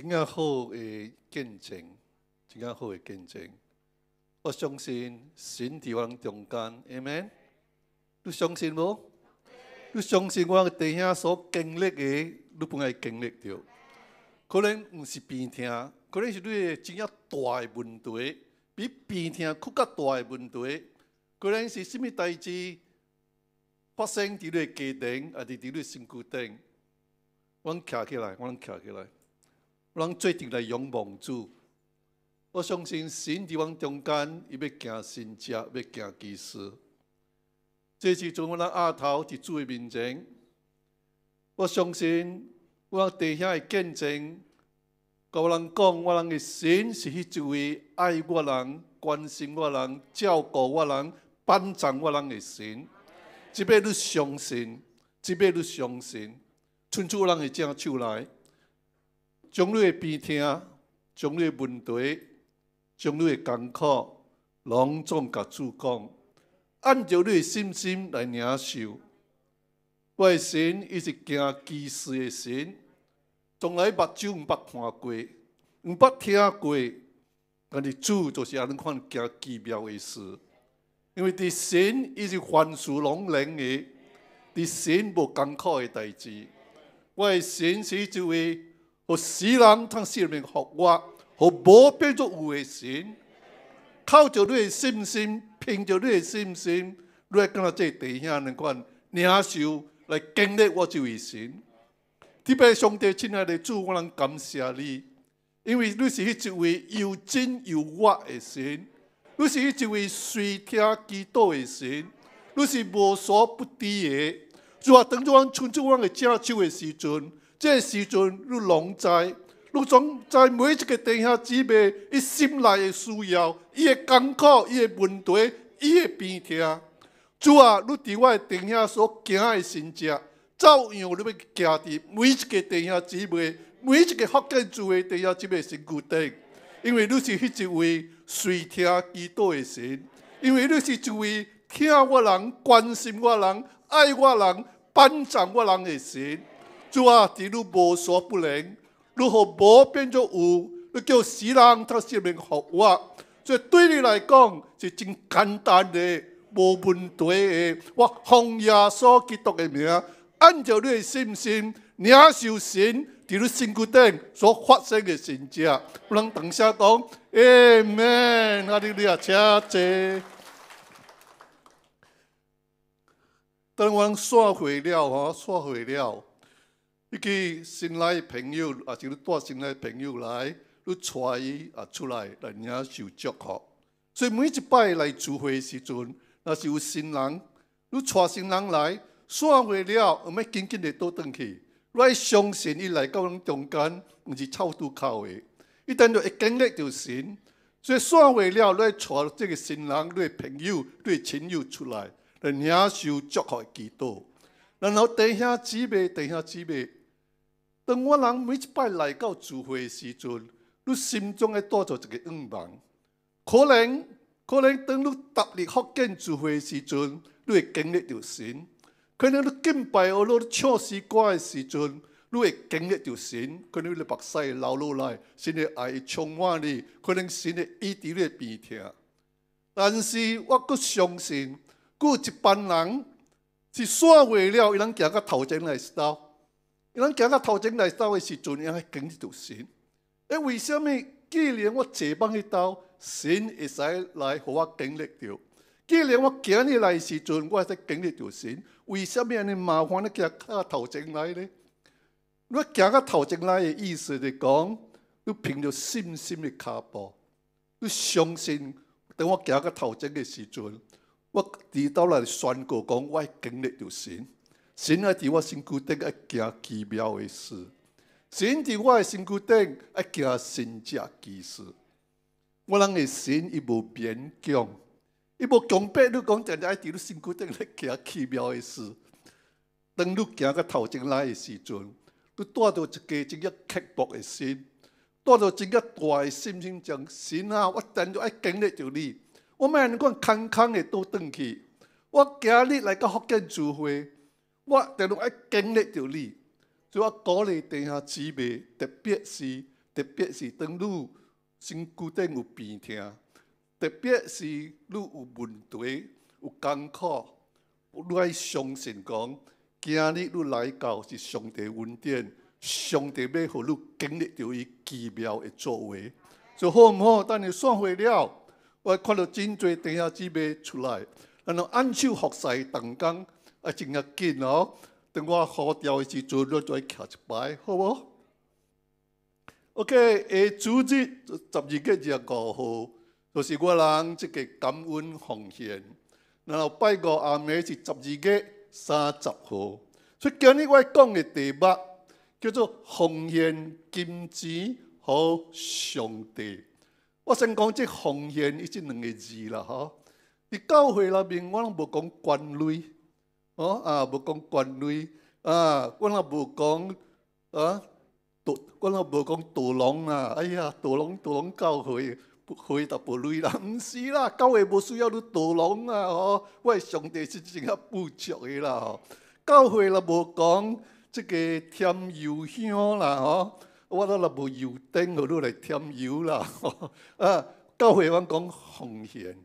真正好的见证，真正好的见证，我相信神伫我中间，amen，你相信无？你相信我嘅弟兄所经历的，你本来经历着？可能毋是病痛，可能是你真正大的问题，比病痛更加大的问题，可能是什么代志发生？你的家庭，啊伫啲类身躯顶。我能起来，我能企起来。我做定来仰望主，我相信神伫阮中间，伊要行信实，要行基实。这次做阮拉阿头伫主嘅面前，我相信我弟兄的见证，我人讲我人嘅心是迄一位爱我人、关心我人、照顾我人、称赞我人嘅心。即要你相信，即要你相信，伸出人的真手来。将你的病痛、将你的问题，将你的艰苦，隆重甲主讲，按照你的信心来领受。我的神伊是惊奇事的神，从来目睭毋捌看过，毋捌听过，但是主就是安尼看惊奇妙的事。因为伫神伊是凡事拢灵的，伫神无艰苦的代志。我的神是一位。和使人同性命学我，和无变做的神，靠着你信心，凭着你信心，你今这在弟兄们看，领受来经历我这位神。特别兄弟亲爱的，主，我能感谢你，因为你是一位又真又活的神，你是一位随听基督的神，你是无所不知的。如果当作阮们庆阮我们的圣的时阵，这时阵，你拢知，你总在每一个地下姊妹伊心内嘅需要、伊嘅艰苦、伊嘅问题，伊嘅边痛。主啊，你伫我地下所行嘅神迹，照样你要行伫每一个地下姊妹、每一个福建姊妹地下姊妹身躯顶，因为你是迄一位随听基督嘅神，因为你是一位疼我人、关心我人、爱我人、帮助我人嘅神。主啊，祂若无所不能，如何无变作有？要叫死人得着名学我，所以对你来讲是真简单的，无问题的。我奉耶稣基督的名，按照你的信心领受神，祂所身躯顶所发生的神迹。不能等下讲。哎，咩？阿利利亚姐，等我说会了哈，说回了。一个新来的朋友，还是你带新来的朋友来，你带伊啊出来，人领受祝福。所以每一摆来聚会时阵，那是有新人，你带新人来散会了，唔要紧紧地倒转去。来相信伊来到中间，毋是臭度口的，伊等到一经历就神。所以散会了，你带这个新人、你朋友、你亲友出来，来领受祝贺几多。然后弟兄姊妹，弟兄姊妹。当我人每一摆来到聚会诶时阵你心中会爱着一个愿望可能可能当你踏入福建聚会诶时阵你会经历着神可能你敬拜而罗你唱西瓜诶时阵你会经历着神可能你目屎会流落来心诶爱会充满你可能心诶一滴咧病痛但是我搁相信搁有一班人是煞为了伊人行到头前来一道咱行到头前来，到时阵，我精力就神。哎，为什么？既然我前边一到神会使来，给我精力了；，既然我今日来时阵，我得精力就神。为什么你麻烦你行到头前来呢？我行到头前来的意思，就讲，你凭着信心的脚步，你相信，等我行到头前的时阵，我得到来宣告，讲我精力就神。神啊！伫我身躯顶，爱行奇妙的事；神伫我诶身躯顶，爱行神迹奇事。我人诶神，伊无勉强，伊无强迫你讲站爱伫你身躯顶来行奇妙的事，当你行到头前来的时阵，你带着一个真个刻薄的心，带着真个大心心讲：神啊，我等著爱经历着你。我们讲康康的倒转去，我今日来到福建聚会。我一定要经历着你，以我鼓励地下姊妹，特别是特别是当你身躯顶有病痛，特别是你有问题有艰苦，你爱相信讲，今日你来到是上帝恩典，上帝要互你经历着伊奇妙的作为，就好唔好？等你算会了，我看到真多地下姊妹出来，然后安手服侍同工。啊，真日紧哦，等我好掉诶时，做落再徛一摆，好无？OK，下主日十二月廿五号，就是我人即个感恩奉献。然后拜五阿弥是十二月三十号。所以今日我讲诶题目叫做“奉献、金子和上帝”。我先讲即“奉献”伊即两个字啦，吼，伫教会内面我拢无讲管理。哦啊，无讲掼芋啊，我也无讲啊，我也无讲斗龙啊，哎呀，斗龙斗龙教会，会都无钱啦，毋是啦，教会无需要你斗龙啊，吼，我系上帝真一个富足的啦，教会也无讲即个添油香啦，吼，我都啦无油灯，我都来添油啦，啊，教会我讲奉献，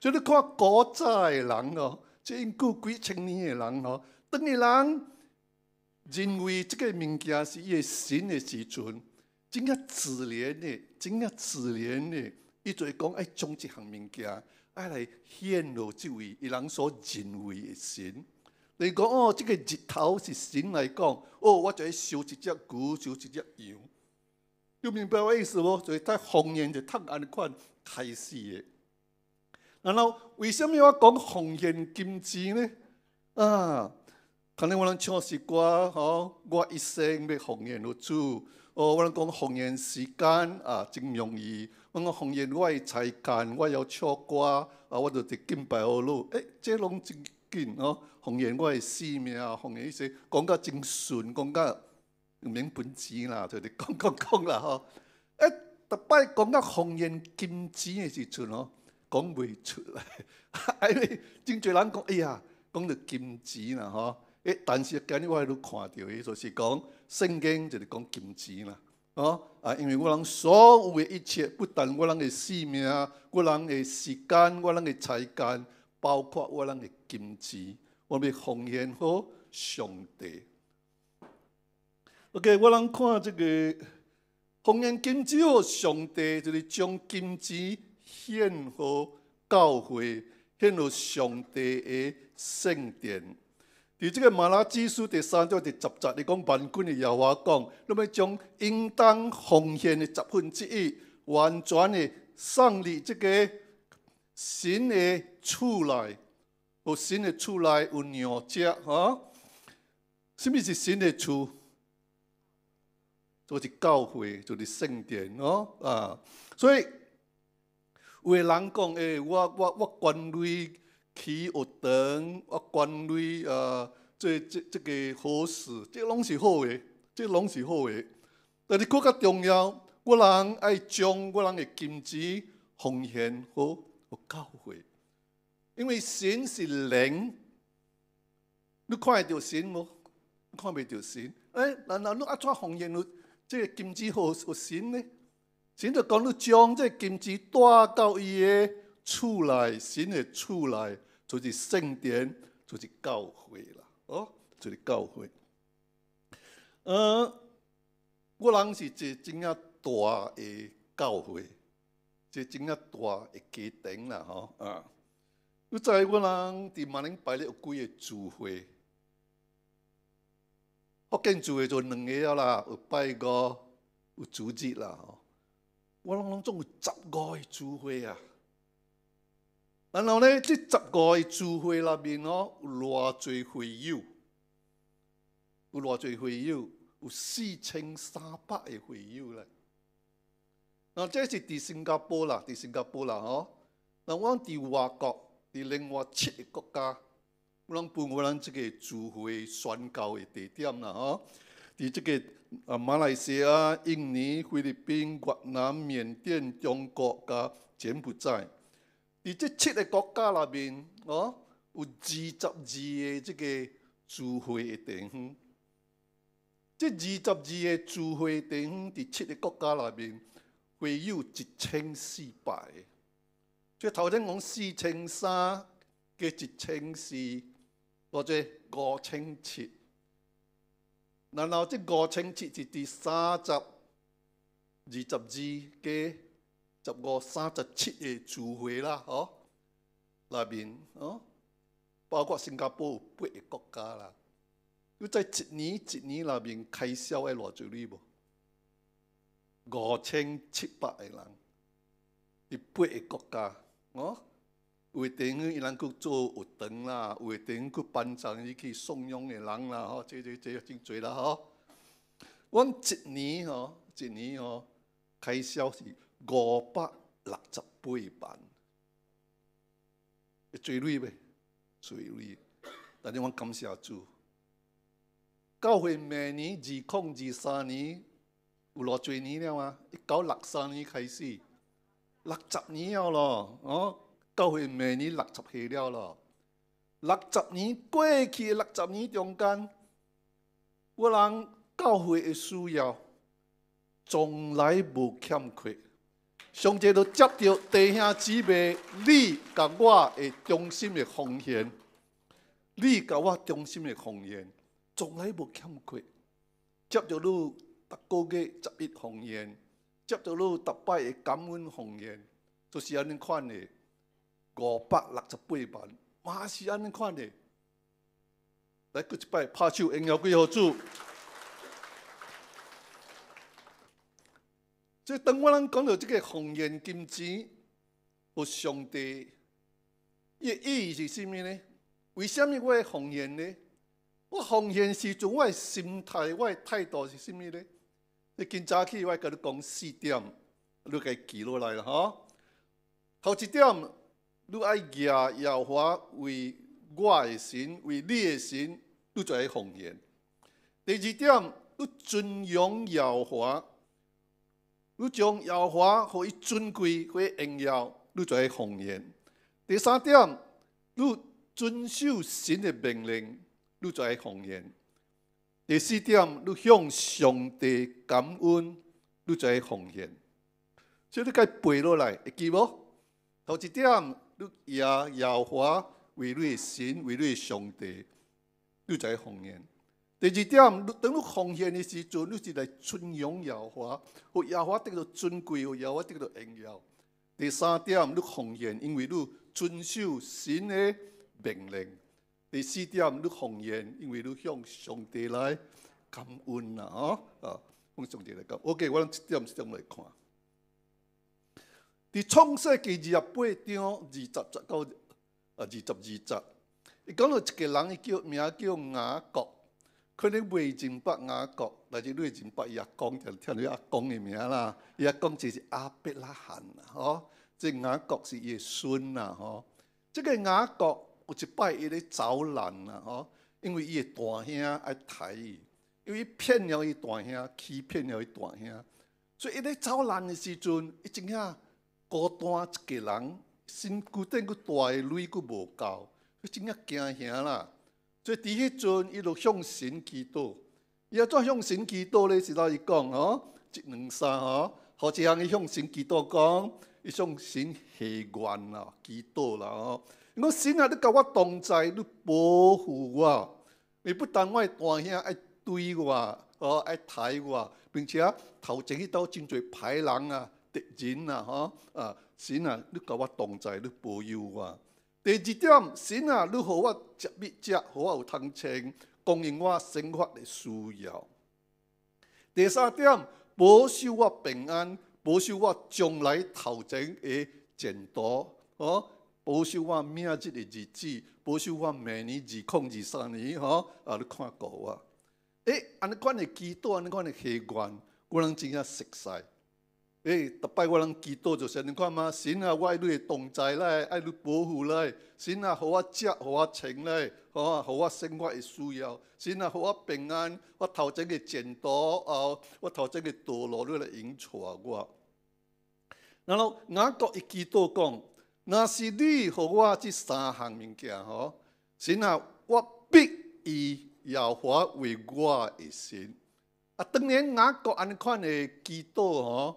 所以你看古早的人哦。即因过几千年嘅人吼，当嘅人认为即个物件是耶神嘅时阵，怎啊自怜呢？怎啊自怜呢？伊就会讲：爱种一项物件，爱来显露即位伊人所认为嘅神。你讲哦，即个日头是神来讲，哦，我就会烧一只，牛，烧一只，羊，要明白我意思无？就他弘扬就唐安款开始嘅。然后为什么我讲红颜金钱呢啊可能我能唱西瓜哦我一生要红颜如此哦我能讲红颜时间啊真容易我讲红颜我的才干我要唱歌啊我就是金牌哦你诶这拢真紧哦红颜我的性命红颜一生讲甲真顺讲甲毋免本钱啦就是讲讲讲啦吼诶逐摆讲甲红颜金钱诶时阵吼讲未出嚟，正 侪人讲，哎呀，讲到金子啦嗬，诶，但是今日我喺度看到伊就是讲圣经就是讲金子啦，哦，啊，因为我人所有嘅一切，不但我人嘅生命我人嘅时间，我人嘅财产，包括我人嘅金子，我哋奉献好上帝。OK，我人看这个奉献金子哦，上帝就是将金子。献入教会，献入上帝的圣殿。伫这个马拉基书第三章第十节，你讲万军的耶和华讲，那么将应当奉献的十分之一，完全的送入这个新的厝来，有新的厝来有两只，哈？什么是新的厝？就是教会，就是圣殿，哦啊，所以。有人讲，诶，我我我捐钱去学堂，我捐钱啊，做即即个好事，这拢是好嘅，这拢是好的。但是更加重要，我人爱将我人的金子奉献给教会，因为神是灵，你看得到神冇？看未到神？哎，难道你安怎奉献了这个金子和和神呢？先着讲，你将这金基带到伊的厝内，新的厝内，就是圣殿，就是教会啦，哦，就是教会。嗯，我人是一个啊大的教会，一个啊大的家庭啦，吼啊。我知我人伫万宁摆了有几个聚会，福建聚会就两个啦，有拜五，有组织啦，吼。我拢拢总有十五个聚会啊。然后呢，即十五个聚会内面哦，有偌侪会友，有偌侪会友，有四千三百个会友咧。啊，这是伫新加坡啦，伫新加坡啦吼。那阮伫外国，伫另外七个国家，阮人办我人这个聚会宣告诶地点啦吼。伫即个。啊马来西亚、印尼、菲律宾、越南、缅甸、中国加柬埔寨，喺这七个国家里面，哦，有二十二个这个聚会的地方。这二十二个聚会地方，喺七个国家里面，会有一千四百。即头先讲四千三嘅一千四，或者五千七。然后即五千七至第三十二十二嘅十五三十七嘅聚会啦，哦，内面哦，包括新加坡八个国家啦，咁在一年一年内面开销係偌济呢？无？五千七百个人，伫八个国家，哦。有诶顶去伊通去做学堂啦，有为顶去班长伊去怂恿的人啦，吼，这这这真侪啦！吼，阮一年吼一年吼开销是五百六十八万，最累未？最累！但是阮感谢主，教会明年二、空、二三年有偌侪年了嘛？一九六三年开始，六十年了咯，哦。教会每年六十岁了六十年过去，六十年中间，我人教会的需要从来无欠缺。上者都接到弟兄姊妹你甲我诶衷心诶奉献，你甲我衷心诶奉献，从来无欠缺。接到你逐个十一奉献，接到你逐摆诶感恩奉献，就是安尼款诶。五百六十八万，嘛是安尼款的。来搁一摆拍手，应有几毫主。即当我人讲到这个红颜金枝有上帝，意意义是甚物呢？为甚么我红颜呢？我红颜是我的心态？我态度是甚物呢？你今早起我跟你讲四点，你给记落来了哈？头一点？你爱耶耀华，为我的心，为你的心，你就在奉献。第二点，你尊耶耀华，你将耀华给伊尊贵，给以荣耀，你就在奉献。第三点，你遵守神的命令，你就在奉献。第四点，你向上帝感恩，你就奉献。所以你该背落来，会记无？头一点。你亚亚华为对神为对上帝，你在奉献。第二点，汝等你奉献的时阵，你是来尊荣亚华，把亚华得到尊贵，有亚华得到荣耀。第三点，你奉献，因为你遵守神的命令。第四点，你奉献，因为你向上帝来感恩啊！啊，向上帝来感 OK，我一点一点来看。伫创世纪二十八章二十七到二十二节，伊讲到一个人，伊叫名叫雅各，可能未认捌雅各，但是你认捌伊阿公，就听到阿公嘅名啦。伊阿公就是阿伯啦，汉啦，吼、哦，即雅各是伊嘅孙啦，吼、即、这个雅各有一摆伊咧走难啦，吼、因为伊嘅大兄爱睇伊，因为伊骗了伊大兄，欺骗了伊大兄，所以伊咧走难嘅时阵，伊真正。孤单一个人，身躯顶佫大，个镭佫无够，佮真正惊遐啦？所以伫迄阵，伊就向神祈祷。伊啊做向神祈祷咧，是哪伊讲吼，一两三吼，好一项伊向神祈祷讲，伊向神许愿啦，祈祷啦吼。我神啊，你甲我同在，你保护我，你不但我大兄爱对我，哦爱睇我，并且头前迄刀真侪歹人啊！啲錢啊，嗬，啊神啊，你教我動在，你保佑我。第二点，神啊，你好我食物食，好我有通穿，供应我生活的需要。第三点，保守我平安，保守我将来头前嘅前途，哦，保守我明日嘅日子，保守我明年二、空二三年，嗬，啊你看我。诶，安尼款睇基督，安尼款下黑關，我能真正食曬。诶逐摆我通祈祷就是安尼款嘛神啊，我爱汝的存在来爱汝的保护来神啊，互我食互我穿来互我互我生活的需要神啊，互我平安我头前的前途哦我头前的道路汝来迎娶我然后雅各会祈祷讲若是汝互我即三项物件吼神啊，我逼伊要华为我的神啊当然雅各安尼款的祈祷吼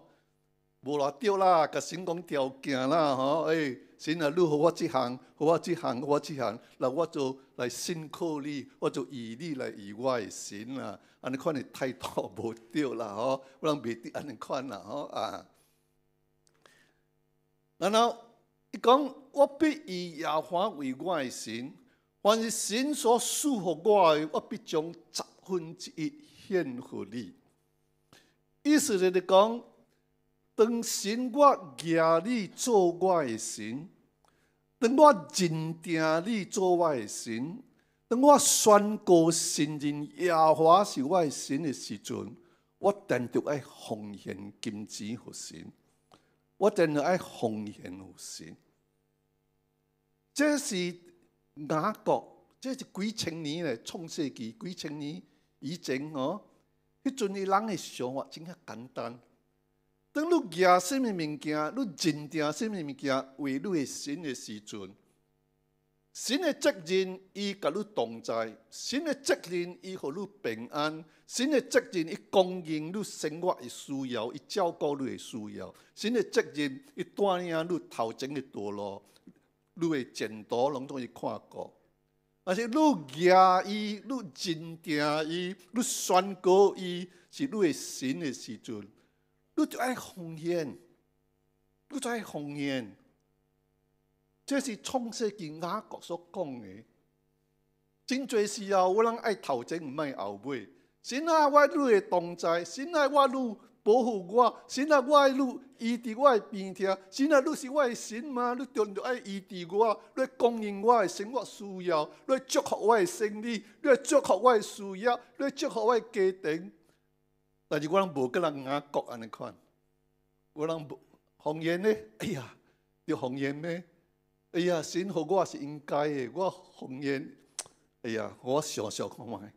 无偌着啦，甲神讲条件啦，吼！哎，神啊，如何我即项，互我即项，如何即项，那我就来信靠你，我就以你来以我诶神啊！安尼看你态度无着啦，吼！不人袂你安尼看啦，吼啊！然后伊讲，我必以亚华为我诶神，凡是神所赐缚我诶，我必将十分之一献乎你。意思就是讲。当神我，亚你做我的神；当我认定你做我的神；当我宣告承认亚华是我的神的时，阵我一定要奉献金子核神，我一定爱奉献核神。这是雅各，这是几千年来创世纪几千年以前哦。迄阵人的想法真系简单。当你行什物物件，你认定什物物件为你的神的时阵，神的责任伊甲你同在，神的责任伊互你平安，神的责任伊供应你生活伊需要，伊照顾你的需要，神的责任伊带领你头前的道路，你的前途拢总以看过。但是你行伊，你认定伊，你宣告伊是你的神的时阵。你就爱奉献，你就爱奉献，这是创世纪亚国所讲的。真最时候，我人爱头前，唔爱后背。神啊，我你来同在；神啊，我你保护我；神啊，我你医伫我嘅边痛；神啊，你是我嘅神嘛？你就要医伫我，你供应我嘅生活需要，你祝福我嘅生理，你祝福我嘅需要，你祝福我嘅家庭。但是我能无跟人阿国安尼看，我人无方言呢？哎呀，要方言咩？哎呀，神和我也是应该的，我方言，哎呀，我想想看卖，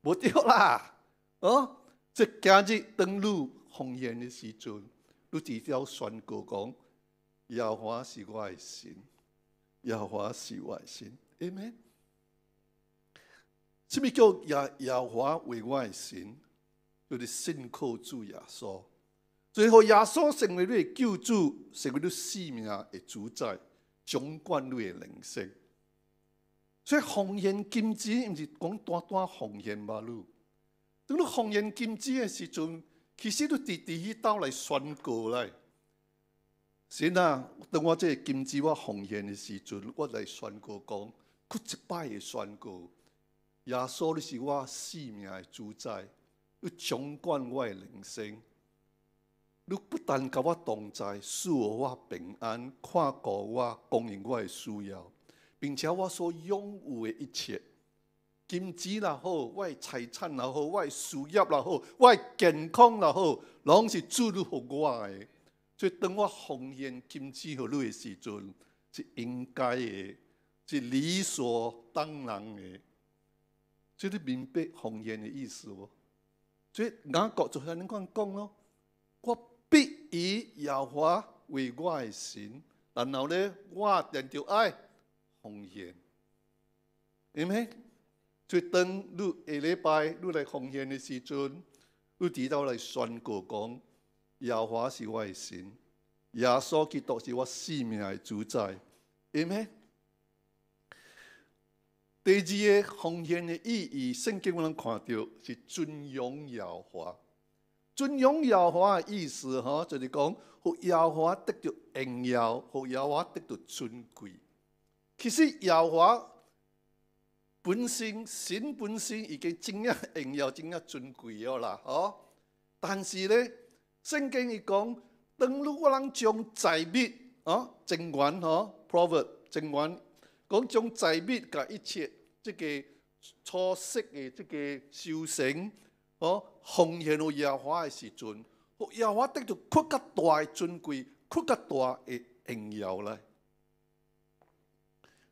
无对啦，哦，即今日登陆方言的时阵，你只要宣告讲，亚华是我的神，亚华是我的神，诶，咩甚么叫耶亚华为我的神？就是信靠主耶稣，最后耶稣成为你救主，成为你生命的主宰、掌管你的人生。所以红颜金枝毋是讲单单红颜吧？你，等到红颜金枝的时阵，其实你第第一道来宣告来。是吶，等我即系金枝或红颜的时阵，我来宣告讲，过一摆的宣告，耶稣你是我生命的主宰。你掌管我人生，你不但给我同在，使我平安，看顾我，供应我的需要，并且我所拥有的一切，金钱也好，的财产也好，的事业也好，的健康也好，拢是注入互我的。所以当我奉献金钱给你的时，阵是应该的，是理所当然所以你明白奉献的意思无？所以，我就像恁刚讲咯，我必以亚华为我的神。然后咧，我定就爱奉献，明白？就等你下礼拜，你来奉献的时阵，你知道来宣告讲，亚华是我的神，耶稣基督是我性命的主宰，明白？第二个奉献的意义，圣经我们看到是尊荣耀华。尊荣耀华的意思，就是讲，让耀华得到荣耀，让耀华得到尊贵。其实耀华本身，神本身已经真加荣耀，真加尊贵了啦，但是呢，圣经也讲，当如果人将财物，啊，政权，吼 p o v e r 政权。讲将材米甲一切即个初识诶即个修成哦奉献互野花诶时阵互野花得到更加大诶尊贵更加大诶荣耀来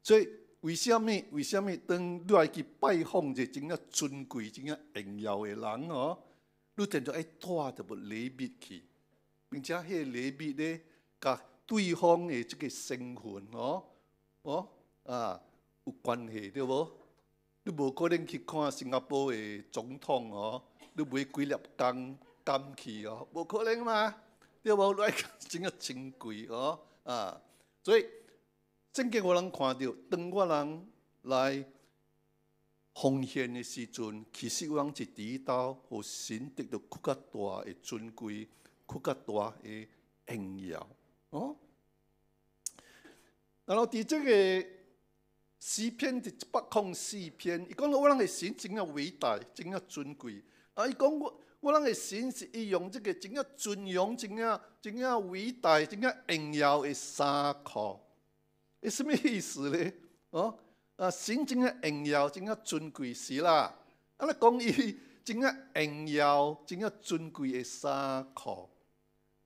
所以为啥物为啥物当汝爱去拜访者即个尊贵即个荣耀诶人哦汝定着带淡薄礼物去并且迄个礼物咧甲对方诶即个身份哦哦啊，有关系对无？你无可能去看新加坡的总统哦，你买几粒钢钢器哦，无可能嘛，对爱来，真个珍贵哦，啊，所以正经我人看到，当我人来奉献的时阵，其实有人是得到和心得到更大诶尊贵，更大诶荣耀，哦。然后伫即个。诗篇是一百空四篇，伊讲了我人个神真要伟大，真要尊贵，啊！伊讲我我人个神是伊用这个真要尊荣、真要真要伟大、真要荣耀的衫裤，伊什么意思咧？哦，啊，神真要荣耀、真要尊贵是啦，啊，那讲伊真要荣耀、真要尊贵的衫裤，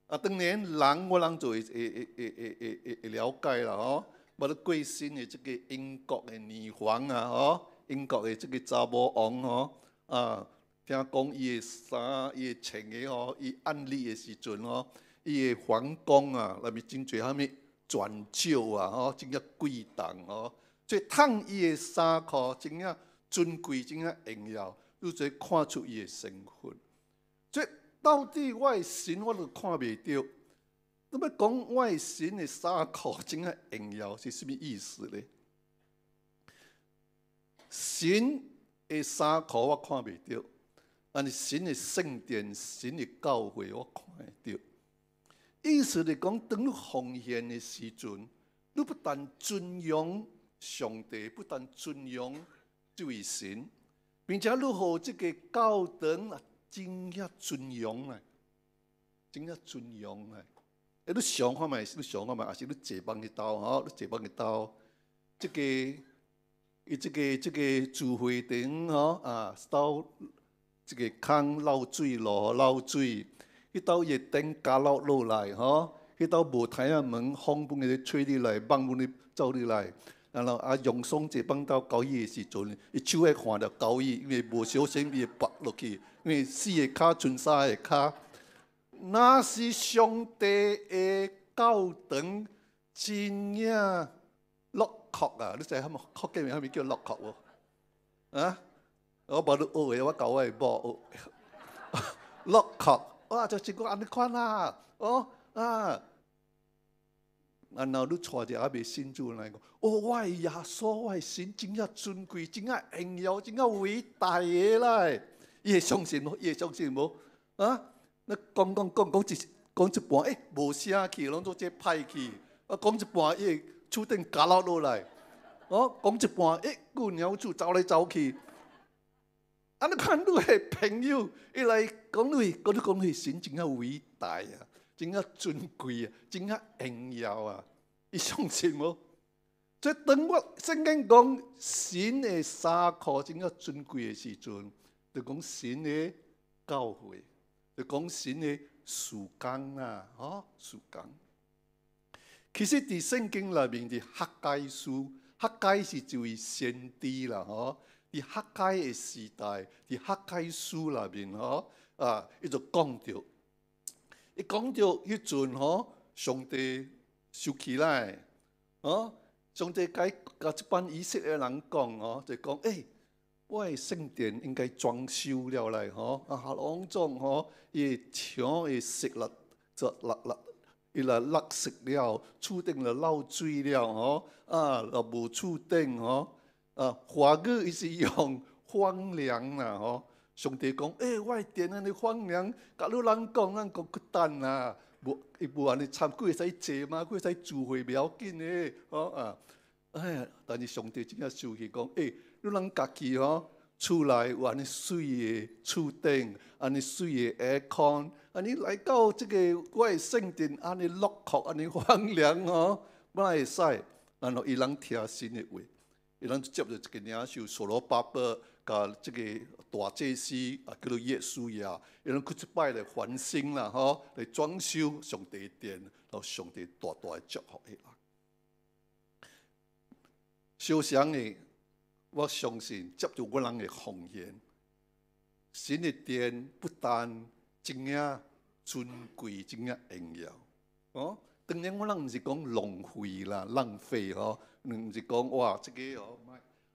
啊，当然人我人就会会会会会会了解啦，吼。无咧，贵姓的即个英国的女皇啊，吼，英国的即个查某王哦，啊，听讲伊的衫、伊的穿的哦，伊安利的时阵哦，伊的皇宫啊，内面真侪虾物泉州啊，吼，正贵重哦，最烫伊的衫裤，正尊贵，正要荣耀，如会看出伊的身份，最到底我神我都看未到。那么讲外神的纱裤真个荣耀是什么意思呢？神的纱裤我看未到，但是神的圣殿、神的教会我看得到。意思来讲，当奉献的时阵，你不但尊重上帝，不但尊重这位神，并且你和这个教堂啊，真也尊重啊，真也尊重啊。你想看嘛，你想看嘛，也是你自帮一刀你自帮一刀。这个，伊这个这个做会顶吼啊，到这个坑漏水咯，漏水。伊到夜顶搞漏落来吼，迄到无太阿门风半日吹你来，帮半咧走入来。然后阿松双自帮刀搞的时阵，伊手会看到搞夜，因为无小心伊滑落去，因为四个脚存沙个脚。那是上帝的教堂，真正洛克啊！你知他们看见后面叫洛克无？啊！我不你学黑，我我为白学。洛克哇，就是讲安尼看啦，哦啊！然后你坐者还未信主来个？我系耶稣，我系真正尊贵，真正荣耀，真正伟大嘅伊会相信无？会相信无？啊？那讲讲讲讲一讲一半，诶，无声气，拢做这歹气；啊，讲一半，诶，厝顶架落落来；哦，讲一半，诶，个鸟主走来走去。啊，你看都系朋友，伊来讲你，讲你讲你，心情啊伟大啊，真啊尊贵啊，真啊荣耀啊，伊相信无？在当我先经讲神的三课，真啊尊贵的时阵，就讲神的教会。就讲神的树根啊，吼树根。其实伫圣经内面，伫哈该树，哈该是就位先知啦吼。伫哈该诶时代，伫哈该树内面吼，啊伊就讲着。伊讲着迄阵吼，上帝收起来，吼上帝该甲一班以色列人讲吼，就讲诶。外圣殿应该装修了嘞，嗬，啊，隆重嗬，也墙也食了，就勒勒，伊来勒食了，注定来闹水了，嗬，啊，若无注定，嗬，啊，华哥一是用荒凉啦，嗬，上帝讲，诶、哎，外殿啊，你荒凉，甲你啷讲咱讲个蛋啦，无伊无安尼参观会使坐吗？会使聚会袂要紧诶，嗬啊，哎呀，但是上帝真正要起持讲，哎。伊人家己吼，厝内有安尼水的厝顶，安尼水的 aircon，安尼来到即个的圣殿，安尼落壳，安尼凉哦，吼，不会使，然后伊人贴心的话，伊人接着一个领袖所罗巴伯甲即个大祭司啊，叫做耶稣呀，伊人去一摆来翻新啦吼，来装修上帝殿，然后上帝大大的祝福伊啦。首先呢。我相信接着我人的奉献，神的殿不但一样尊贵，一样荣耀，哦，当然我人毋是讲浪费啦，浪费呵，毋是讲哇，即个哦，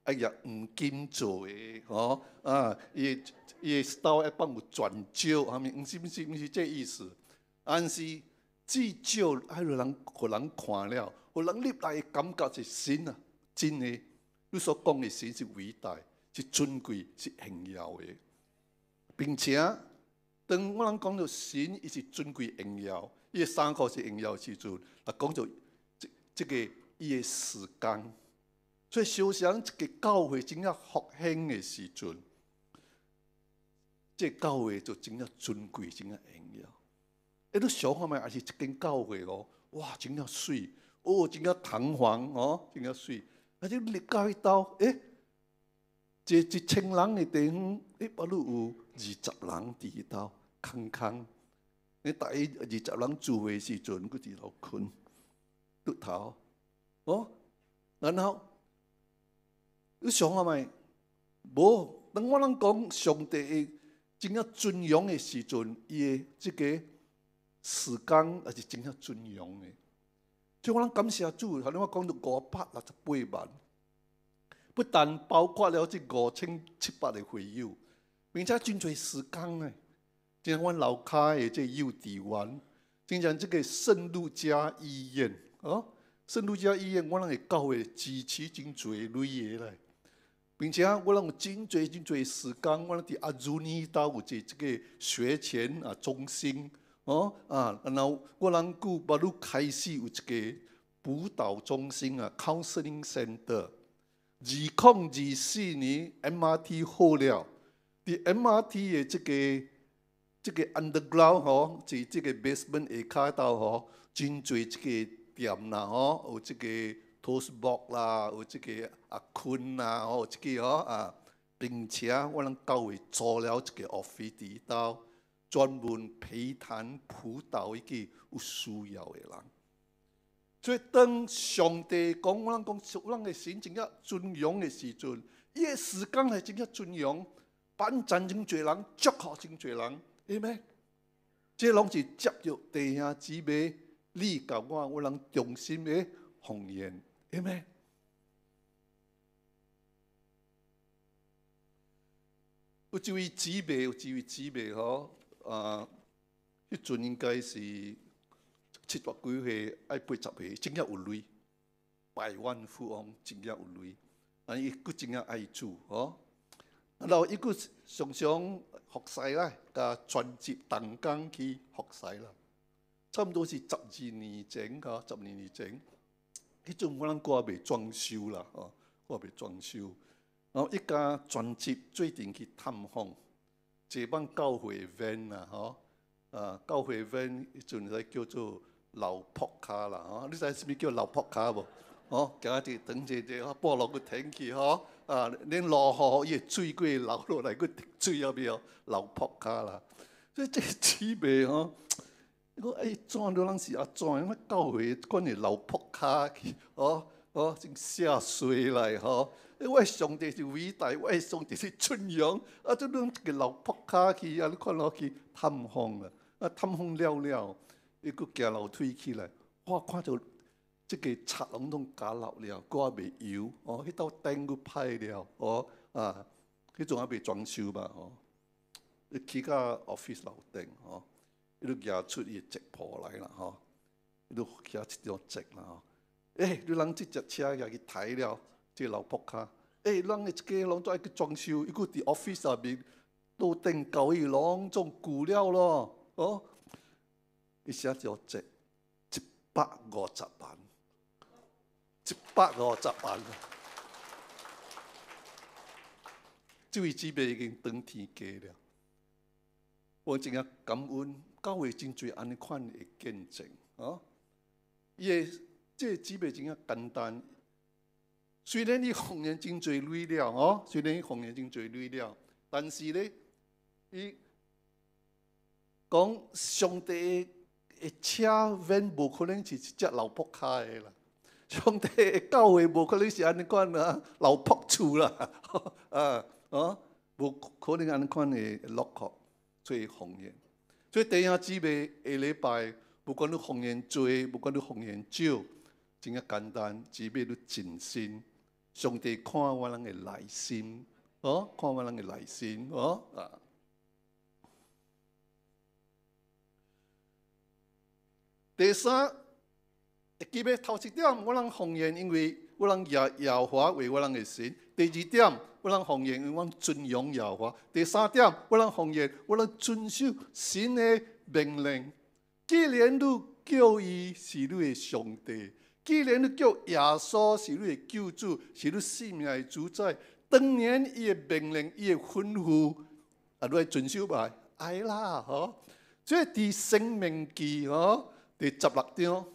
哎呀黄金做诶，哦，啊，伊也是到一帮有转旧，后面毋是毋是毋是这意思，但是至少哎哟人，互人看了，互人入来感觉是神啊，真诶。你所讲的神是伟大，是尊贵，是荣耀的，并且，当我人讲到神，伊是尊贵荣耀，伊嘅三颗是荣耀时阵，啊，讲到即即个伊嘅时间，所以修行一个教会，真正复兴的时阵，即教会就真正尊贵，真正荣耀。你想看咪？还是一间教会咯？哇，真正水？哦，真正堂皇？哦，真正水？啊就入到一道诶一一千人诶地方一百六有二十人伫迄道空空你逐个二十人住诶时阵佫伫互困骨头哦然后你想下觅无当我拢讲上帝诶正尊荣诶时阵伊诶即个时间也是真正尊荣诶就我能感谢阿主，头先我讲到五百六十八万，不但包括了这五千七百的会友，并且真侪时间呢，就像我老卡的在幼稚园，就像这个圣路家医院哦，圣路家医院我讲会教诶，支持真椎类的咧，并且我讲真椎真椎时间，我讲伫阿朱尼岛有个这个学前啊中心。哦啊，然后我能够帮助开始有一个辅导中心啊，counseling center，自零二四年 m r t 好了，伫 MRT 的这个这个 underground 吼，在这个 basement 也看到吼，进驻这个店啦吼，有这个 Toast Box 啦，有这个阿坤啦，吼，这个吼啊，并且我能到会做了一个 office 地道。专门陪谈辅导，一个有需要的人。所以，当上帝讲，我讲，做人的事情要尊养的时，阵，伊的时间系真样尊养，把人真正人，祝福真正人，诶咩？这拢是接着地下姊妹，你甲我，有人重新的弘言，诶咩？有几位姊妹？有几位姊妹？呵？啊，迄阵应该是七十几岁爱八十岁真正有镭百万富翁真正有镭啊伊佫真正爱住哦然后伊佫常常复世啦，甲全职长工去复世啦差不多是十二年前甲十二年前迄阵可能佫也未装修啦哦佫也未装修然后一家专职做阵去探访是讲高水分啦，吼，啊，高水分，伊阵在叫做老破卡啦，吼，你知啥物叫老破卡无？吼，今下子等下下播落个天去，吼，啊，恁落雨伊个水个流落来去滴水入面哦，老破卡啦，所以这滋味哦，啧，侬哎，怎了然是啊？怎，我高水分讲老流泡卡去，吼。哦，正下水来吼、哎，我上帝是伟大，我上帝是尊阳。啊，做侬一个老破卡去，啊，你看落去探风啊，啊，探风了了。伊佫行楼梯起来，哇，看到这个贼拢东夹楼了，挂袂油哦，迄道灯佫歹了哦啊，迄仲阿未装修吧？哦，起家 office 楼顶吼，伊都夹出一直破来啦吼，伊都夹一条直了哈。哎，侬即只车也去睇了，只老婆卡。诶，侬个一间，侬再去装修，伊个伫 office 里面都等高伊，拢种古了咯，哦，一下就值一百五十万，一百五十万。这位姊妹已经登天界了，我正要感恩教会真做安尼款的见证，哦，伊诶。这姊妹真啊简单，虽然你红眼睛追女了哦，虽然你红眼睛追女了，但是咧，伊讲上帝的车，万无可能是一只老破卡的啦。上帝的教会，无可能是安尼款啊，老破厝啦，啊，哦，无可能安尼款的落壳追红颜。所以，第二姊妹下礼拜，不管你红颜追，不管你红颜少。真一简单，只要你真心，上帝看我人的内心，哦，看我人内心，哦啊。第三，一記要一点，我人奉献，因为我人要耶华为我人心；神。第二点，我人奉献，因为我尊荣耶华。第三点，我人奉献，我人遵守神的命令。既然你叫伊是你的上帝。既然你叫耶稣是你的救主，是你性命的主宰，当然伊会命令伊会吩咐，阿在遵守吧，爱啦吼，即系生命期吼，第十六章，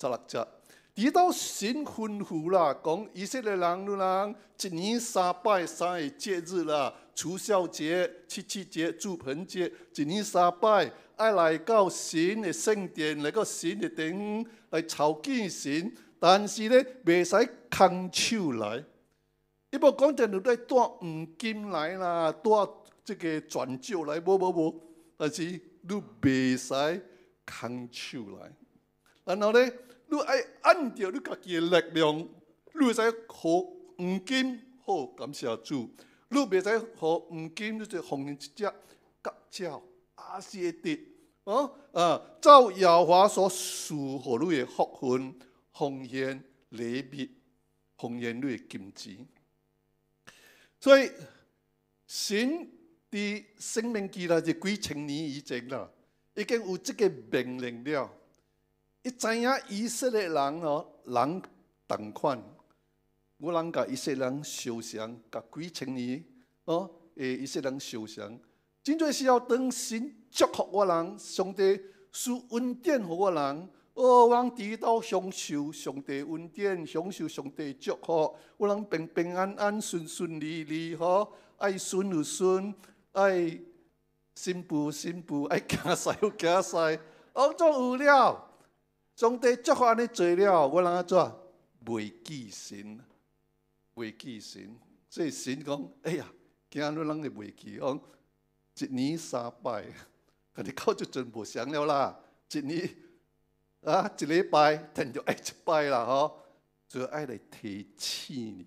十六节，杂，几多新婚妇啦，讲以色列人多人，一年三拜三个节日啦？除夕节、七夕节、祝盆节，一年三拜。爱来到神的圣殿，来到神的顶来朝见神，但是呢，未使空手来。伊无讲着你带带黄金来啦，带即个钻石来，无无无，但是你未使空手来。然后呢，你爱按照你家己的力量，你会使互黄金好感谢主，你未使互黄金，你就奉一只甲鸟。那些哦，呃，周耀华所属何类的福分，奉献礼别、奉献类嘅剑所以神的生命期难是几千年以前啦，已经有这个命令了。一知影以色列人哦，人同款，我人甲以色列人受伤，甲几千年，哦，诶，以色列人受伤。真粹是要当神祝福我人，上帝赐恩典互我人，我往地道享受上帝恩典，享受上帝祝福，我人平平安安、顺顺利利吼，爱孙有孙，爱媳妇媳妇，爱家有家婿，当中有了，上帝祝福安尼做了，我人安怎袂记神？袂记神，所以神讲：哎呀，惊日人个袂记哦。一年三拜，甲你糕就全部香了啦。一年啊，一礼拜，等就爱一拜啦吼。就爱来提起你，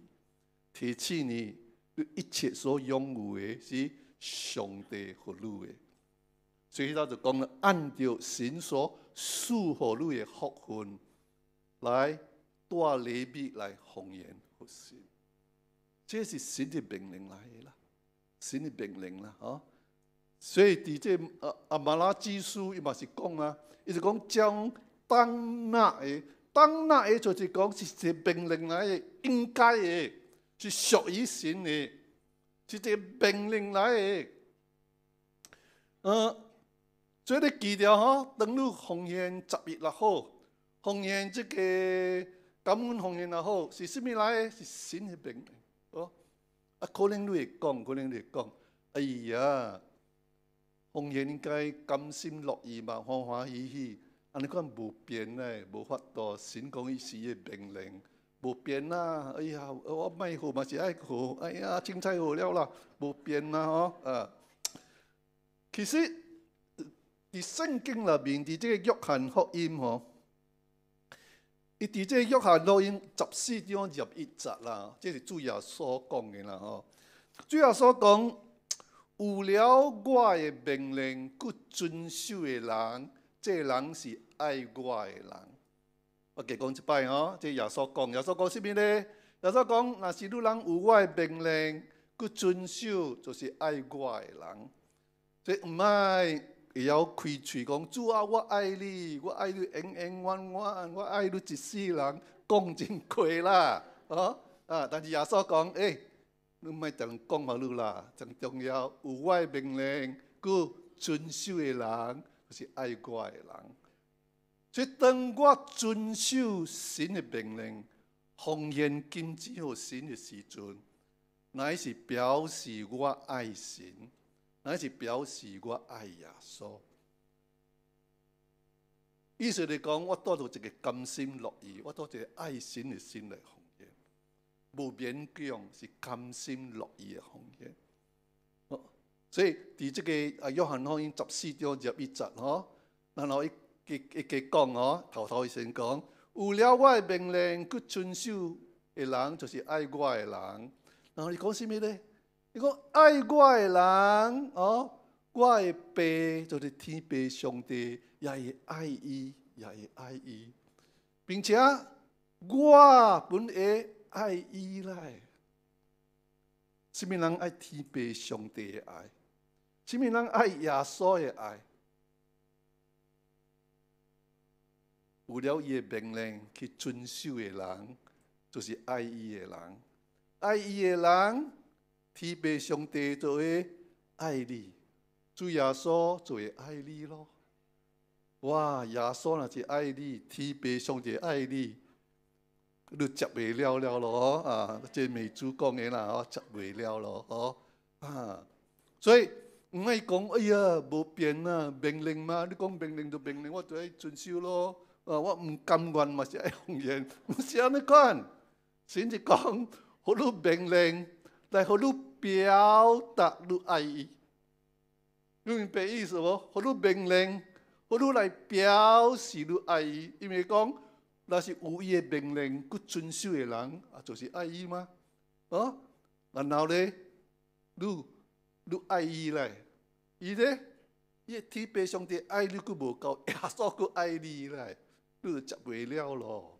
提起你，你一切所拥有的是上帝给你的。所以他就讲了，按照神所赐予你的福分，来带礼物来奉献福神。这是神的命令来啦，神的命令啦，吼。所以伫即个啊啊马拉基斯伊嘛是讲啊伊是讲将当那的当那的就是讲是一个命令来的，应该的，是属于神的，是一个命令来诶呃做着记着吼当你奉献十亿也好奉献即个感恩奉献也好是甚物来的？是神的命令哦啊可能你会讲可能你会讲哎呀风言该甘心乐意嘛欢欢喜喜安尼讲无变诶无法度成功伊时诶命令无变啊哎呀我莫互嘛是爱互哎呀凊彩互了啦无变啦吼呃，其实伫圣经里面伫即个约翰福音吼伊伫即个约翰录音十四章二十一节啦即是主要所讲诶啦吼主要所讲有了我的命令，佮遵守的人，这人是爱我的人。我再讲一摆吼，这耶稣讲，耶稣讲什物咧？耶稣讲，若是都人有我的命令，佮遵守就是爱我的人。这毋爱，会晓开喙讲主啊，我爱你，我爱你，永永远远，我爱汝一世人，讲真句啦，哦啊，但是耶稣讲，哎。你莫等讲好路啦，真重要。有我的命令，佮遵守的人，就是爱我的人。所以当我遵守神的命令，奉献禁止和神的时阵，乃是表示我爱神，乃是表示我爱耶稣。意思嚟讲，我带住一个甘心乐意，我带住爱神的心嚟。无勉强是甘心乐意嘅行业，所以伫即个啊约翰福音十四章入一就，嗬，然后一一一讲，嗬，头头先讲，有了我解命令，佢遵守嘅人，就是爱我嘅人，然后你讲物咧？你讲爱我嘅人，哦，我怪爸就是天父上帝也会爱伊，也会爱伊，并且我本嚟。爱依赖，什物人爱天父上帝的爱？什物人爱耶稣的爱？有了伊的命令去遵守的人，就是爱伊的人。爱伊的人，天父上帝就会爱你，主耶稣就会爱你咯。哇，耶稣若是爱你，天父上帝爱你。都接未了了咯，啊，这美珠讲嘅啦，哦，接未了咯，哦，啊，所以唔爱讲，哎呀，无变啊，命令嘛，你讲命令就命令，我就爱遵守咯，啊，我唔甘愿嘛，是爱红颜，唔安尼讲，甚至讲好多命令，来好多表达你爱意，你明白意思无？好多命令，好多来表示你爱意，因为讲。那是有伊诶命令佮遵守诶人，啊，就是爱伊吗？啊，然后咧，你你爱伊咧，伊咧，伊诶天别上帝爱你佫无够，耶稣佫爱你咧，你就接袂了咯。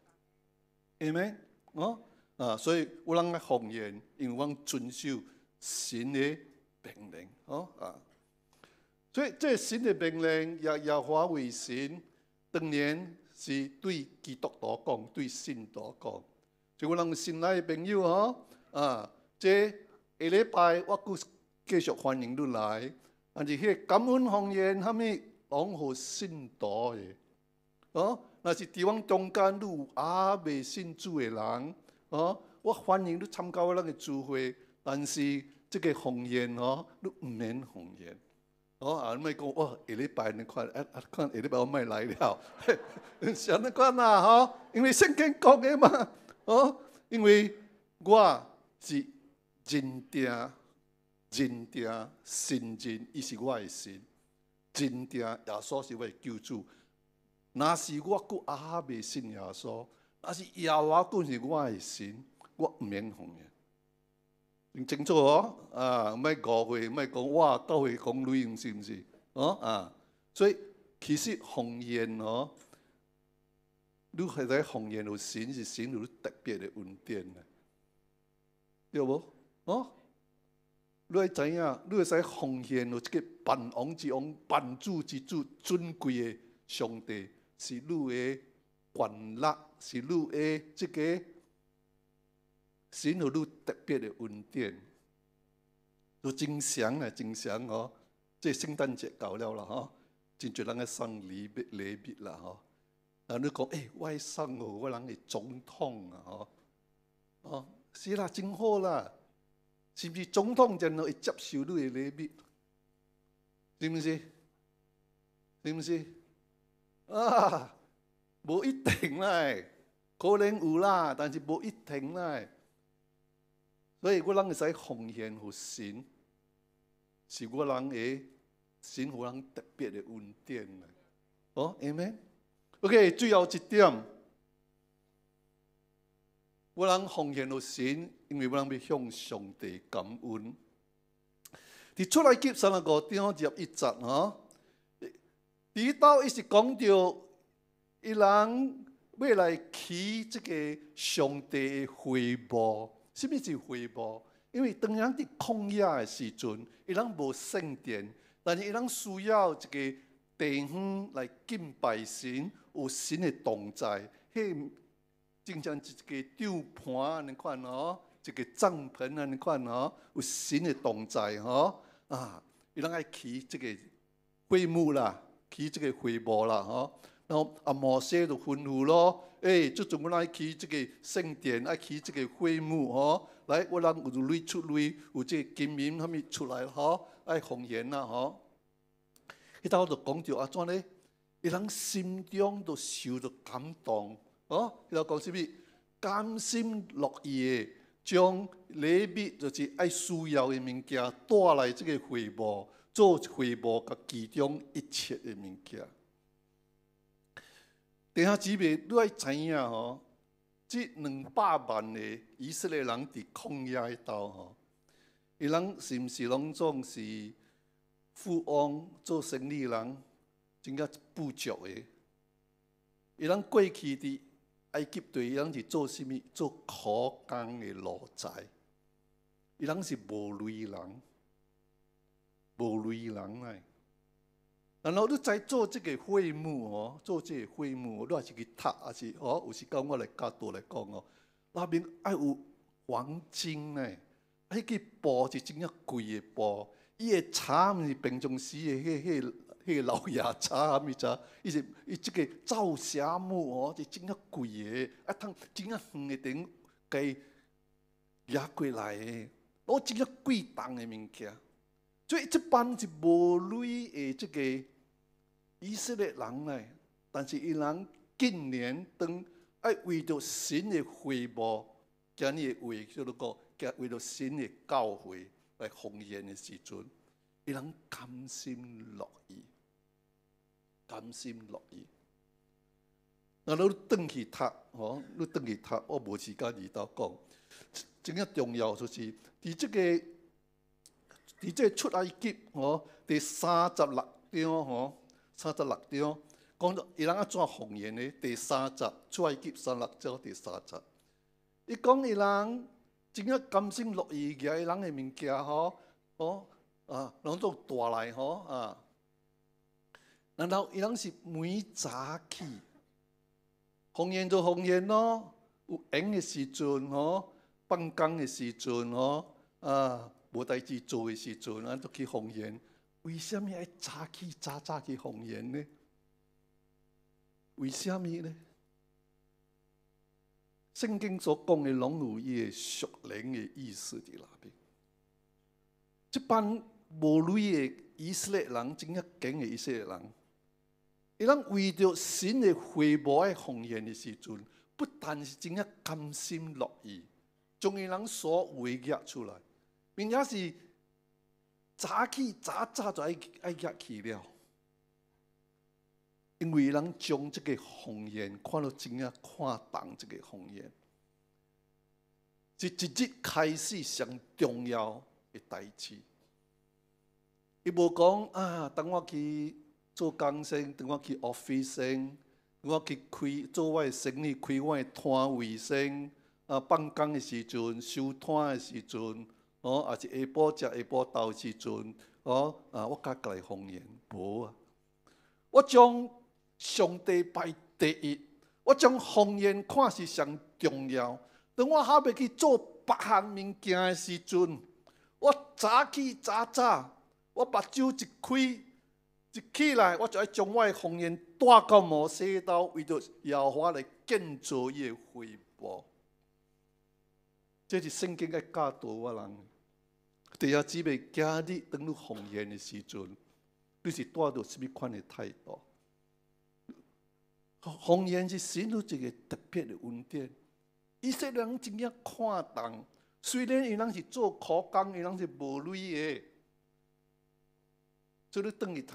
a m 哦啊，所以有人诶谎言，因为讲遵守神诶命令，哦啊，所以这系神嘅命令，也也化为神当然。是对基督徒讲，对信徒讲，就可能新来的朋友哦，啊，这下礼拜我继续欢迎你来，但是迄个感恩方言，哈咪拢何信徒嘅，哦，那是伫方中间路也未信主嘅人，哦，我欢迎你参加我那个聚会，但是这个奉献哦，你唔免奉献。哦，阿妹讲，哇，下礼拜你看，哎，啊，看下礼拜我妹来了，想得看呐吼，因为圣经讲的嘛，哦，因为我是真正真正信真，伊是我的神，真正耶稣是为救主，那是我哥阿未信耶稣，那是耶稣是我的神，我免奉的。清楚哦，啊，唔系会，去，唔系講哇，過去講女人是唔是？哦啊，所以其实奉献哦，你喺在奉献度神是神到特别的恩典啊，对冇？哦，你係知影，你会在奉献度一个万王之王、万主之主尊贵嘅上帝，是你嘅权力，是你嘅即个。新年都特别的恩典，都正常啊，正常哦。即圣诞节到了啦，吼，真侪人个送礼物礼物啦，吼。啊，你讲，诶，外送外国人个总统啊，哦，是啦，真好啦。是毋是总统才能接受你个礼物？是毋是？是毋是？啊，无一定啦，可能有啦，但是无一定啦。所以，我人会使奉献和神，是我人诶神，互人特别的恩典啦。哦，诶咩？OK，最后一点，我人奉献和神，因为我人要向上帝感恩。伫出来接三十五地方接一集哦。第一刀伊是讲到一人要来起这个上帝诶回报。什么是回报？因为当人伫空野的时阵，伊人无圣殿，但是伊人需要一个地方来敬拜神，有新的动在。迄正常一个吊盘安尼款哦，一个帐篷安尼款哦，有新的动在哦啊，伊人爱起这个回幕啦，起这个回报啦哦。然后摩西就吩咐咯，诶，即阵我来起即个圣殿，来起即个会幕，吼、哦，来阮人有镭出镭，有即个金银，他物出来，吼、哦，来奉献啦，吼、迄搭我就讲着啊，怎咧？伊人心中都受着感动，哦，迄就讲啥物？甘心乐意诶，将礼物，就是爱需要诶物件带来即个会幕，做会幕甲其中一切诶物件。顶下姊妹，你爱知影吼？即两百万个以色列人伫空压迄道吼，伊人是毋是拢总是富翁、做生意人，真够富足的。伊人过去伫埃及队，伊人是做甚物？做苦工的奴才。伊人是无类人，无类人来。然后你在做这个灰木哦，做这个灰哦，你还是去读，还是哦？有时跟我来角度来讲哦，那边还有黄金呢，迄个布是真正贵的布，伊个毋是平常时的迄迄迄老爷茶咪知，伊是伊这个造霞木哦，是真正贵的，啊，通真正远的顶计掠过来的，我真正贵重的物件，所以一般是无镭的这个。以色列人呢，但是伊人近年当爱为着神的回报，今日为叫做个，为着神的教诲来奉献的时阵，伊人甘心乐意，甘心乐意。那侬转去读，吼、哦，转去读，我无时间二道讲。真个重要就是，伫即、个，伫即个出埃及，吼、哦，第三十六章，吼、七十六章，讲到伊人安怎奉言呢？第三集出埃及十六章第三集，伊讲伊人真个甘心乐意举伊人嘅物件吼，哦啊，人做大来吼啊。难道伊人是每早起奉言就奉言咯？有闲嘅时阵吼，放工嘅时阵吼，啊，无代志做嘅时阵，咱就去奉言。为什么爱查起查查起谎言呢？为什么呢？圣经所讲的拢有伊个属灵的意思伫那边。一班无镭的以色列人，正一穷的以色列人，伊人为着神的回报的谎言的时阵，不但是正一甘心乐意，仲伊人所回应出来，并且是。早起，早早就爱爱入去了，因为人将这个谎言看到真正看重这个谎言，是一日开始上重要的代志。伊无讲啊，等我去做工先，等我去 office 等我去开做我的生意，开我的摊卫生，啊，放工的时阵，收摊的时阵。哦，啊是下晡食下晡豆时阵，哦，啊我家己方言无啊，我将上帝排第一，我将方言看是上重要。等我下边去做别项物件诶时阵，我早起早早，我目睭一开，一起来我就爱将我诶方言带到无西道，为着摇花诶建造伊诶回报。这是圣经诶教导我人。弟下姊妹，今日登入红颜的时阵，你是带着什么款的态度？红颜是进入一个特别的温垫，伊说：“人真正看重。虽然伊人是做苦工，伊人是无镭的，就汝等于读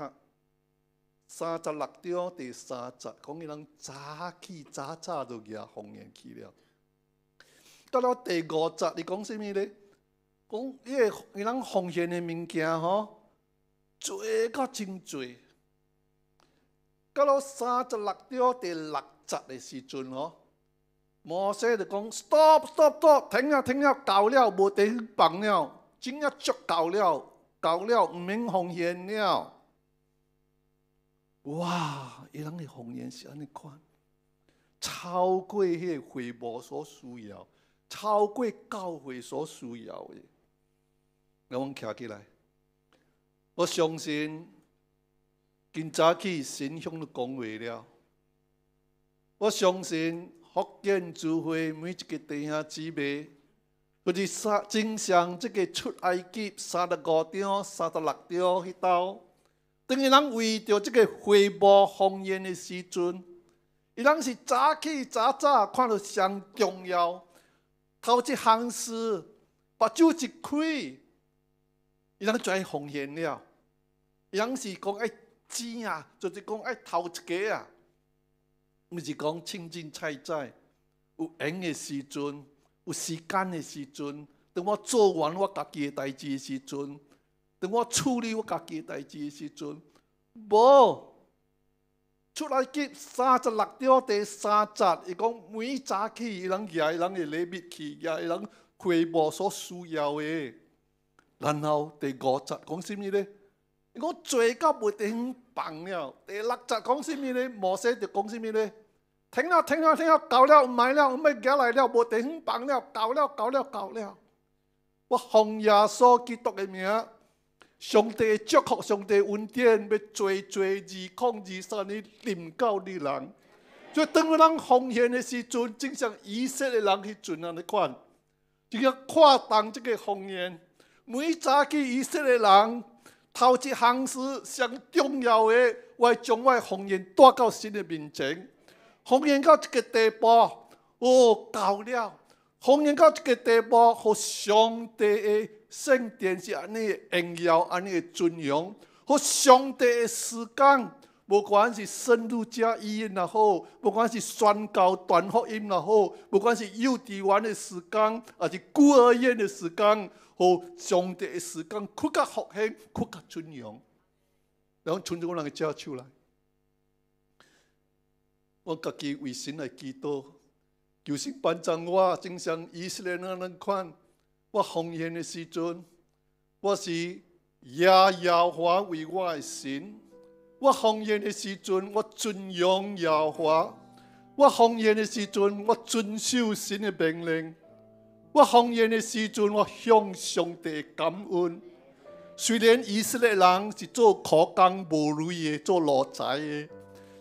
三十六章第三十，讲伊人早起早早就举红颜去了。到了第五十，你讲什么咧？讲迄个伊人奉献的物件吼，做够真多，到了三十六章第六集的时阵吼，摩西就讲 stop stop stop，停了停了，到了无地去放了，钱也足够了，到了毋免奉献了。哇，伊人的奉献是安尼款，超过迄个会报所需要，超过教会所需要的。让我们站起来！我相信今早起神兄都讲话了。我相信福建教会每一个弟兄姊妹，不是三经常这个出埃及三十五章、三十六章迄道，等于咱为着这个传播福言的时阵，伊人是早起早早看到上重要，头一汗湿，目睭一开。伊就爱奉献了，伊人是讲爱钱啊，就是讲爱一个啊。毋是讲清清菜菜，有闲嘅时阵，有时间嘅时阵，等我做完我家己嘅代志嘅时阵，等我处理我家己代志嘅时阵，无出来结三十六条第三集，伊讲每早起，伊人伊人嘅累，别气伊人回无所需要嘅。然后第五集讲什物呢？我做到没方放了。第六集讲什么呢？摩说就讲什么呢？停了，停了，停了，到了，唔买了，唔咪加来了，没方放了，到了，到了，到了。我奉耶稣基督的名，上帝祝福，上帝恩典，要做做二空二三的临到的人。就当人奉献的时阵，正像以色列人去做人的款，就要跨当这个奉献。每早起以色的人，头一项事上重要的，为中外红言带到新的面前。红言到一个地步，哦，到了；红言到一个地步，和上帝的圣殿是安尼的荣耀，安尼的尊荣，和上帝的时间，不管是深入医院也好，不管是宣教传福音也好，不管是幼稚园的时间，还是孤儿院的时间。和上帝的时间，更加复兴，更加尊荣。然后从这个人的家出来，我自己为神来祈祷。就是班长，我经常以色列那人款。我奉献的时阵，我是耶和华为我的神。我奉献的时阵，我尊荣和华。我奉献的时阵，我遵守神的命令。我方言的时阵，我向上帝感恩。虽然以色列人是做苦工、无镭的，做奴才的，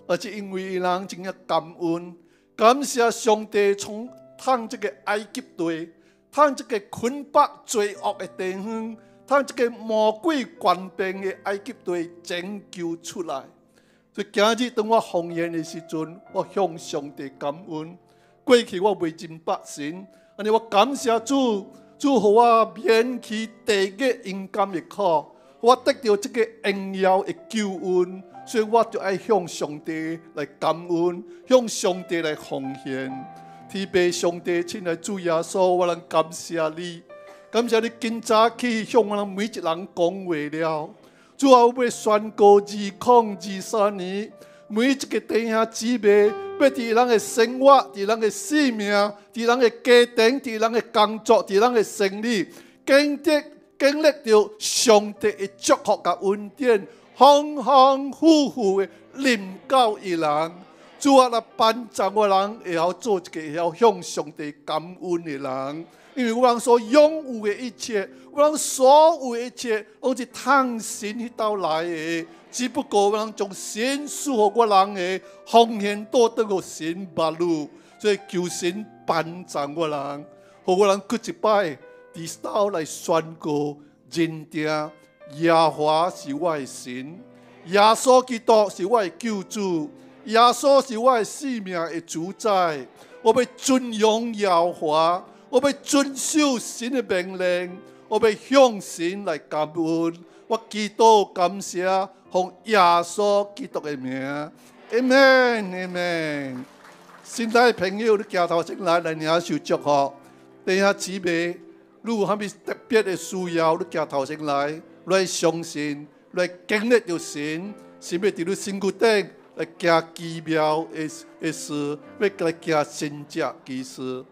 但是因为人真嘅感恩，感谢上帝从探这个埃及队，探这个捆绑罪恶的地方，探这个魔鬼官兵的埃及队拯救出来。所以今日等我方言的时阵，我向上帝感恩。过去我未尽百姓。阿尼，我感谢主，主好我免去第个阴间的苦，我得到这个荣耀的救恩，所以我就爱向上帝来感恩，向上帝来奉献，提备上帝，请来主耶稣，我能感谢你，感谢你今早起向我们每一个人讲话了，主，后要宣告二零二三年。每一个弟下姊妹，要伫咱嘅生活，伫咱嘅性命，伫咱嘅家庭，伫咱嘅工作，伫咱嘅生理，经历经历着上帝嘅祝福甲恩典，丰丰富富嘅临到伊人。主啊，那班长嘅人，会晓做一个会晓向上帝感恩嘅人。因为我人所拥有嘅一切，我人所有的一切，拢是贪心去到来嘅。只不过，咱神信主我人嘅奉献多得个神白路，所以求神帮助我人。好，我人各一拜，伫刀来宣告：认定耶华是我外神，耶苏基督是我外救主，耶苏是我外性命嘅主宰。我被尊荣耶华，我被遵守神嘅命令，我被向神来感恩。我祈多感谢！奉耶稣基督的名，Amen，Amen。现在朋友，你夹头先来来，领受祝福。等下准妹，如果他们特别的需要，你夹头先来来相信，来经历就神。是要在你身躯顶来行奇妙的事，要来行神迹的事。